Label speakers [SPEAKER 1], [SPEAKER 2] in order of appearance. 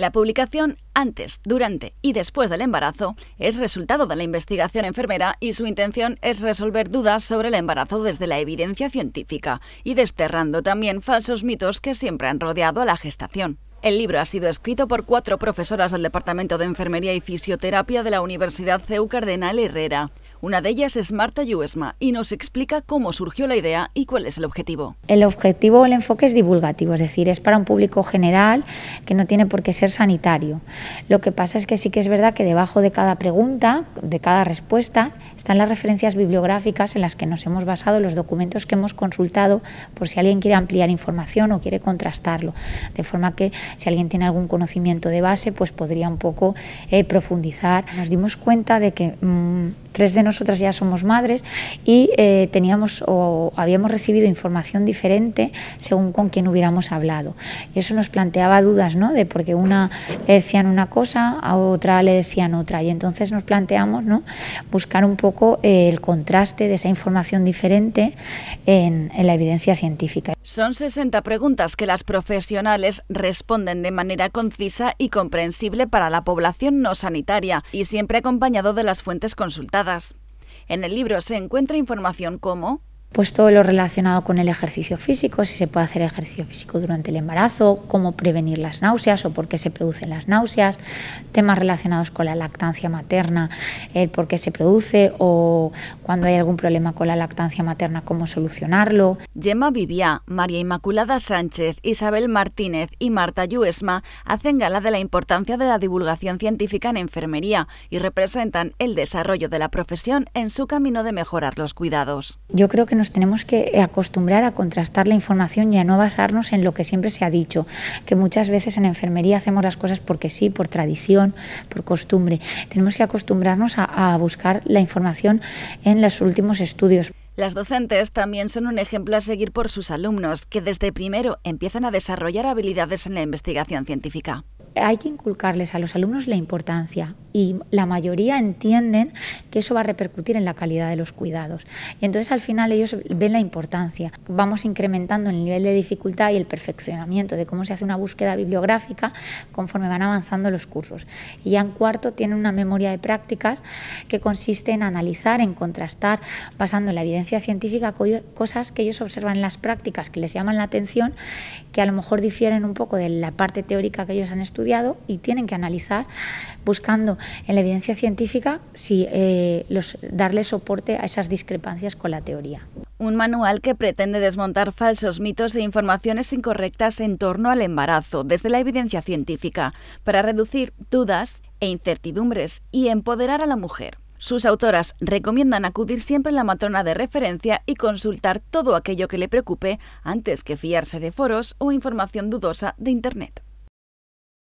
[SPEAKER 1] La publicación antes, durante y después del embarazo es resultado de la investigación enfermera y su intención es resolver dudas sobre el embarazo desde la evidencia científica y desterrando también falsos mitos que siempre han rodeado a la gestación. El libro ha sido escrito por cuatro profesoras del Departamento de Enfermería y Fisioterapia de la Universidad CEU Cardenal Herrera. Una de ellas es Marta Lluesma y nos explica cómo surgió la idea y cuál es el objetivo.
[SPEAKER 2] El objetivo, o el enfoque es divulgativo, es decir, es para un público general que no tiene por qué ser sanitario. Lo que pasa es que sí que es verdad que debajo de cada pregunta, de cada respuesta, están las referencias bibliográficas en las que nos hemos basado, los documentos que hemos consultado, por si alguien quiere ampliar información o quiere contrastarlo. De forma que si alguien tiene algún conocimiento de base, pues podría un poco eh, profundizar. Nos dimos cuenta de que mm, tres de nosotras ya somos madres y eh, teníamos o habíamos recibido información diferente según con quién hubiéramos hablado. Y eso nos planteaba dudas, ¿no? De porque una le decían una cosa, a otra le decían otra. Y entonces nos planteamos, ¿no? Buscar un poco eh, el contraste de esa información diferente en, en la evidencia científica.
[SPEAKER 1] Son 60 preguntas que las profesionales responden de manera concisa y comprensible para la población no sanitaria y siempre acompañado de las fuentes consultadas. En el libro se encuentra información como
[SPEAKER 2] pues todo lo relacionado con el ejercicio físico, si se puede hacer ejercicio físico durante el embarazo, cómo prevenir las náuseas o por qué se producen las náuseas, temas relacionados con la lactancia materna, el por qué se produce o cuando hay algún problema con la lactancia materna, cómo solucionarlo.
[SPEAKER 1] Gemma Viviá, María Inmaculada Sánchez, Isabel Martínez y Marta Yuesma hacen gala de la importancia de la divulgación científica en enfermería y representan el desarrollo de la profesión en su camino de mejorar los cuidados.
[SPEAKER 2] Yo creo que nos tenemos que acostumbrar a contrastar la información y a no basarnos en lo que siempre se ha dicho, que muchas veces en enfermería hacemos las cosas porque sí, por tradición, por costumbre. Tenemos que acostumbrarnos a, a buscar la información en los últimos estudios.
[SPEAKER 1] Las docentes también son un ejemplo a seguir por sus alumnos, que desde primero empiezan a desarrollar habilidades en la investigación científica
[SPEAKER 2] hay que inculcarles a los alumnos la importancia, y la mayoría entienden que eso va a repercutir en la calidad de los cuidados. Y entonces al final ellos ven la importancia. Vamos incrementando el nivel de dificultad y el perfeccionamiento de cómo se hace una búsqueda bibliográfica conforme van avanzando los cursos. Y ya en cuarto tienen una memoria de prácticas que consiste en analizar, en contrastar, basando en la evidencia científica, cosas que ellos observan en las prácticas que les llaman la atención, que a lo mejor difieren un poco de la parte teórica que ellos han estudiado y tienen que analizar buscando en la evidencia científica si eh, darle soporte a esas discrepancias con la teoría.
[SPEAKER 1] Un manual que pretende desmontar falsos mitos e informaciones incorrectas en torno al embarazo desde la evidencia científica para reducir dudas e incertidumbres y empoderar a la mujer. Sus autoras recomiendan acudir siempre a la matrona de referencia y consultar todo aquello que le preocupe antes que fiarse de foros o información dudosa de Internet.